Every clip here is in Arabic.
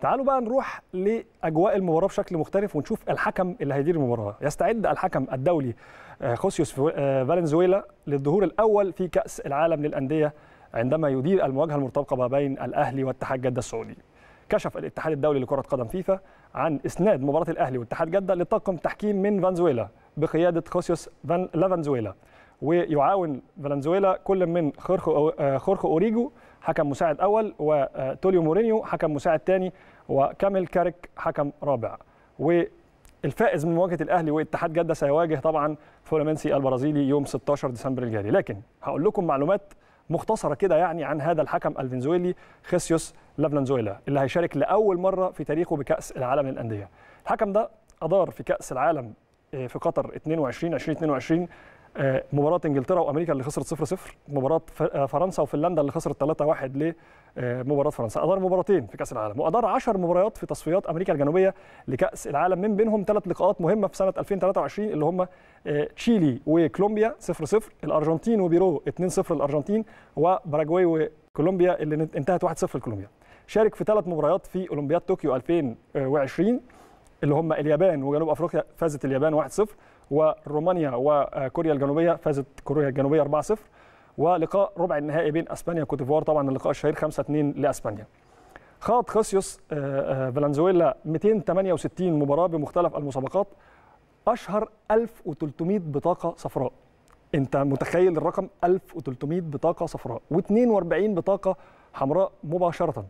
تعالوا بقى نروح لاجواء المباراه بشكل مختلف ونشوف الحكم اللي هيدير المباراه يستعد الحكم الدولي آه، خوسيوس آه، فالنزويلا للظهور الاول في كاس العالم للانديه عندما يدير المواجهه المرتبطه ما بين الاهلي واتحاد جده السعودي كشف الاتحاد الدولي لكره قدم فيفا عن اسناد مباراه الاهلي واتحاد جده لطاقم تحكيم من فنزويلا بقياده خوسيوس فان لافنزويلا ويعاون فنزويلا كل من خورخو آه، خورخو اوريجو حكم مساعد اول وتوليو آه، مورينيو حكم مساعد ثاني وكامل كارك حكم رابع والفائز من مواجهه الاهلي واتحاد جده سيواجه طبعا فلومنسي البرازيلي يوم 16 ديسمبر الجاري لكن هقول لكم معلومات مختصره كده يعني عن هذا الحكم الفنزويلي خيسيوس لافلانزويلا اللي هيشارك لاول مره في تاريخه بكاس العالم للانديه الحكم ده ادار في كاس العالم آه، في قطر 22 2022 آه، مباراه انجلترا وامريكا اللي خسرت 0-0 مباراه آه، فرنسا وفنلندا اللي خسرت 3-1 لمباراه آه، فرنسا ادار مباراتين في كاس العالم وادار 10 مباريات في تصفيات امريكا الجنوبيه لكاس العالم من بينهم ثلاث لقاءات مهمه في سنه 2023 اللي هم تشيلي وكولومبيا 0-0 الارجنتين وبيرو 2-0 الارجنتين وباراجواي وكولومبيا اللي انتهت 1-0 لكولومبيا شارك في ثلاث مباريات في اولمبياد طوكيو 2020 اللي هم اليابان وجنوب افريقيا فازت اليابان 1-0 ورومانيا وكوريا الجنوبيه فازت كوريا الجنوبيه 4-0 ولقاء ربع النهائي بين اسبانيا وكوتيفوار طبعا اللقاء الشهير 5-2 لاسبانيا. خاض خسيوس آه، آه، فنزويلا 268 مباراه بمختلف المسابقات اشهر 1300 بطاقه صفراء. انت متخيل الرقم 1300 بطاقه صفراء و42 بطاقه حمراء مباشره.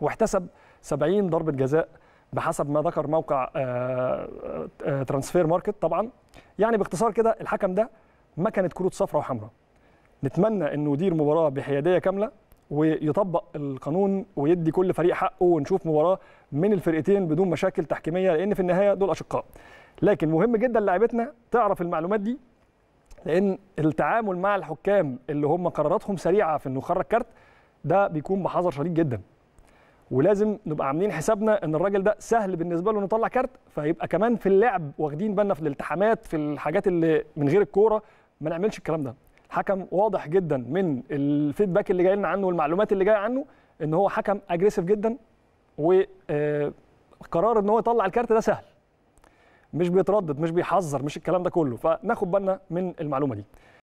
واحتسب 70 ضربه جزاء بحسب ما ذكر موقع آه، آه، آه، ترانسفير ماركت طبعا يعني باختصار كده الحكم ده ما كانت كروت صفراء وحمراء نتمنى انه يدير مباراه بحياديه كامله ويطبق القانون ويدي كل فريق حقه ونشوف مباراه من الفرقتين بدون مشاكل تحكيميه لان في النهايه دول اشقاء لكن مهم جدا لعيبتنا تعرف المعلومات دي لان التعامل مع الحكام اللي هم قراراتهم سريعه في انه يخرج كارت ده بيكون بحذر شديد جدا ولازم نبقى عاملين حسابنا ان الراجل ده سهل بالنسبه له نطلع كارت فيبقى كمان في اللعب واخدين بالنا في الالتحامات في الحاجات اللي من غير الكوره ما نعملش الكلام ده حكم واضح جدا من الفيدباك اللي جاي لنا عنه والمعلومات اللي جايه عنه ان هو حكم اجريسيف جدا وقرار آه، ان هو يطلع الكارت ده سهل مش بيتردد مش بيحذر مش الكلام ده كله فناخد بالنا من المعلومه دي